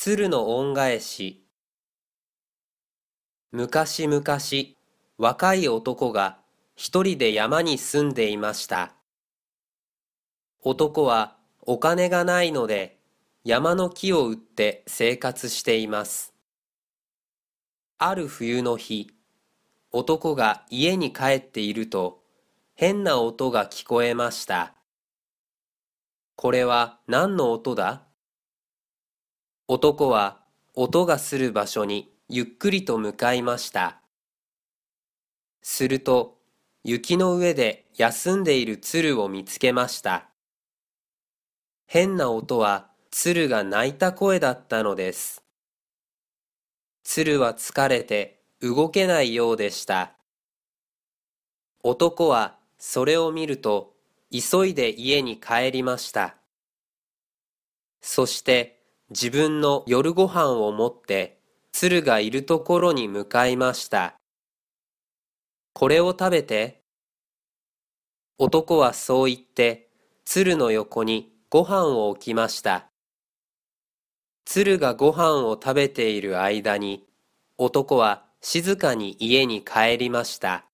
鶴の恩返し昔々若い男が一人で山に住んでいました男はお金がないので山の木を売って生活していますある冬の日男が家に帰っていると変な音が聞こえましたこれは何の音だ男は音がする場所にゆっくりと向かいました。すると、雪の上で休んでいる鶴を見つけました。変な音は鶴が鳴いた声だったのです。鶴は疲れて動けないようでした。男はそれを見ると急いで家に帰りました。そして自分の夜ご飯を持って鶴がいるところに向かいました。これを食べて。男はそう言って鶴の横にご飯を置きました。鶴がご飯を食べている間に男は静かに家に帰りました。